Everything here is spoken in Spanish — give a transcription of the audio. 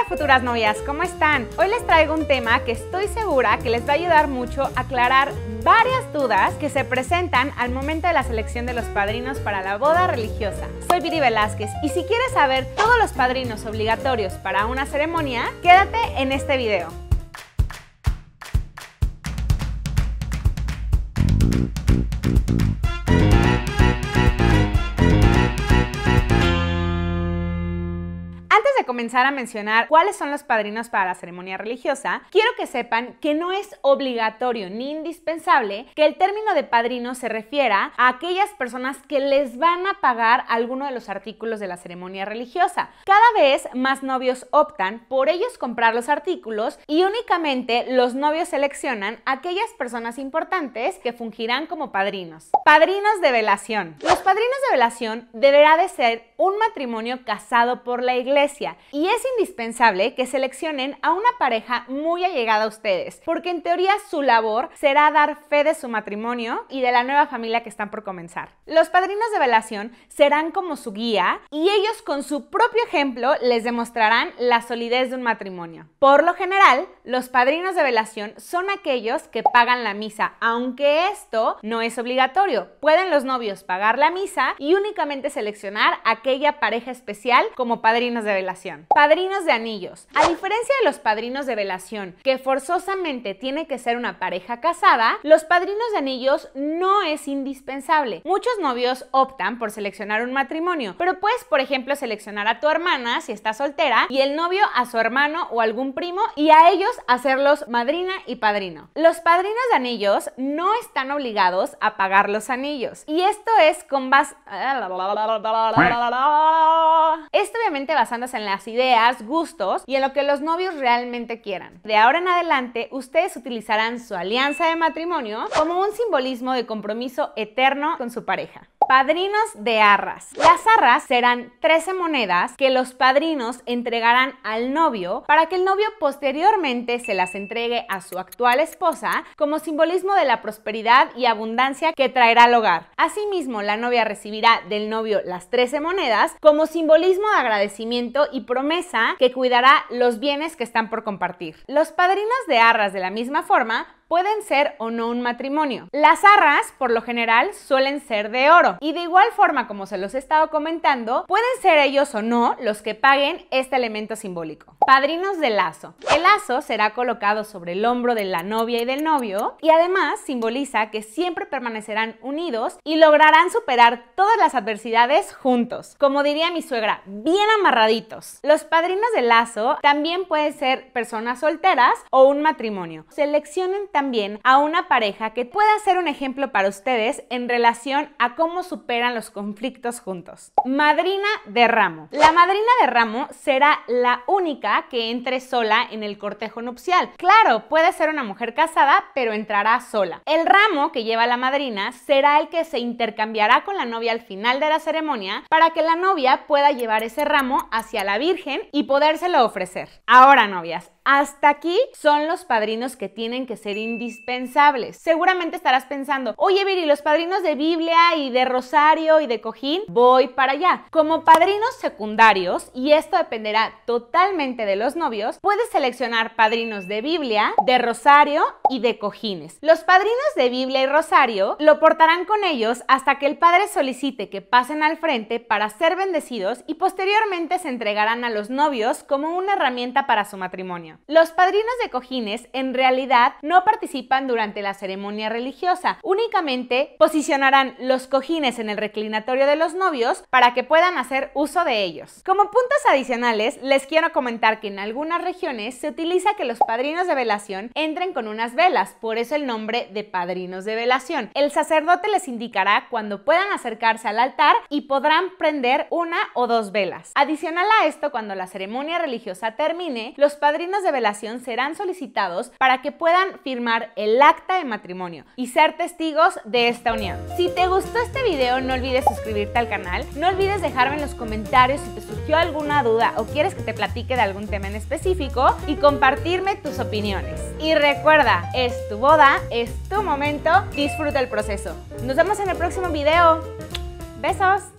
Hola futuras novias, ¿cómo están? Hoy les traigo un tema que estoy segura que les va a ayudar mucho a aclarar varias dudas que se presentan al momento de la selección de los padrinos para la boda religiosa. Soy Viri Velázquez y si quieres saber todos los padrinos obligatorios para una ceremonia, quédate en este video. Antes de comenzar a mencionar cuáles son los padrinos para la ceremonia religiosa, quiero que sepan que no es obligatorio ni indispensable que el término de padrino se refiera a aquellas personas que les van a pagar alguno de los artículos de la ceremonia religiosa. Cada vez más novios optan por ellos comprar los artículos y únicamente los novios seleccionan aquellas personas importantes que fungirán como padrinos. Padrinos de velación. Los padrinos de velación deberá de ser un matrimonio casado por la iglesia y es indispensable que seleccionen a una pareja muy allegada a ustedes, porque en teoría su labor será dar fe de su matrimonio y de la nueva familia que están por comenzar. Los padrinos de velación serán como su guía y ellos con su propio ejemplo les demostrarán la solidez de un matrimonio. Por lo general, los padrinos de velación son aquellos que pagan la misa, aunque esto no es obligatorio. Pueden los novios pagar la misa y únicamente seleccionar a aquella pareja especial como padrinos de velación. Padrinos de anillos. A diferencia de los padrinos de velación, que forzosamente tiene que ser una pareja casada, los padrinos de anillos no es indispensable. Muchos novios optan por seleccionar un matrimonio, pero puedes, por ejemplo, seleccionar a tu hermana si está soltera y el novio a su hermano o algún primo y a ellos hacerlos madrina y padrino. Los padrinos de anillos no están obligados a pagar los anillos y esto es con base... Esto obviamente basándose en las ideas, gustos y en lo que los novios realmente quieran. De ahora en adelante, ustedes utilizarán su alianza de matrimonio como un simbolismo de compromiso eterno con su pareja. Padrinos de arras. Las arras serán 13 monedas que los padrinos entregarán al novio para que el novio posteriormente se las entregue a su actual esposa como simbolismo de la prosperidad y abundancia que traerá al hogar. Asimismo, la novia recibirá del novio las 13 monedas como simbolismo de agradecimiento y promesa que cuidará los bienes que están por compartir. Los padrinos de arras de la misma forma pueden ser o no un matrimonio. Las arras, por lo general, suelen ser de oro y de igual forma como se los he estado comentando, pueden ser ellos o no los que paguen este elemento simbólico. Padrinos de lazo. El lazo será colocado sobre el hombro de la novia y del novio y además simboliza que siempre permanecerán unidos y lograrán superar todas las adversidades juntos. Como diría mi suegra, bien amarraditos. Los padrinos de lazo también pueden ser personas solteras o un matrimonio. Seleccionen también a una pareja que pueda ser un ejemplo para ustedes en relación a cómo superan los conflictos juntos. Madrina de ramo. La madrina de ramo será la única que entre sola en el cortejo nupcial. Claro, puede ser una mujer casada, pero entrará sola. El ramo que lleva la madrina será el que se intercambiará con la novia al final de la ceremonia para que la novia pueda llevar ese ramo hacia la Virgen y podérselo ofrecer. Ahora, novias, hasta aquí son los padrinos que tienen que ser indispensables. Seguramente estarás pensando, oye Viri, los padrinos de Biblia y de Rosario y de Cojín, voy para allá. Como padrinos secundarios, y esto dependerá totalmente de los novios, puedes seleccionar padrinos de Biblia, de Rosario y de Cojines. Los padrinos de Biblia y Rosario lo portarán con ellos hasta que el padre solicite que pasen al frente para ser bendecidos y posteriormente se entregarán a los novios como una herramienta para su matrimonio. Los padrinos de cojines en realidad no participan durante la ceremonia religiosa, únicamente posicionarán los cojines en el reclinatorio de los novios para que puedan hacer uso de ellos. Como puntos adicionales, les quiero comentar que en algunas regiones se utiliza que los padrinos de velación entren con unas velas, por eso el nombre de padrinos de velación. El sacerdote les indicará cuando puedan acercarse al altar y podrán prender una o dos velas. Adicional a esto, cuando la ceremonia religiosa termine, los padrinos de revelación serán solicitados para que puedan firmar el acta de matrimonio y ser testigos de esta unión. Si te gustó este video, no olvides suscribirte al canal, no olvides dejarme en los comentarios si te surgió alguna duda o quieres que te platique de algún tema en específico y compartirme tus opiniones. Y recuerda, es tu boda, es tu momento, disfruta el proceso. Nos vemos en el próximo video. Besos.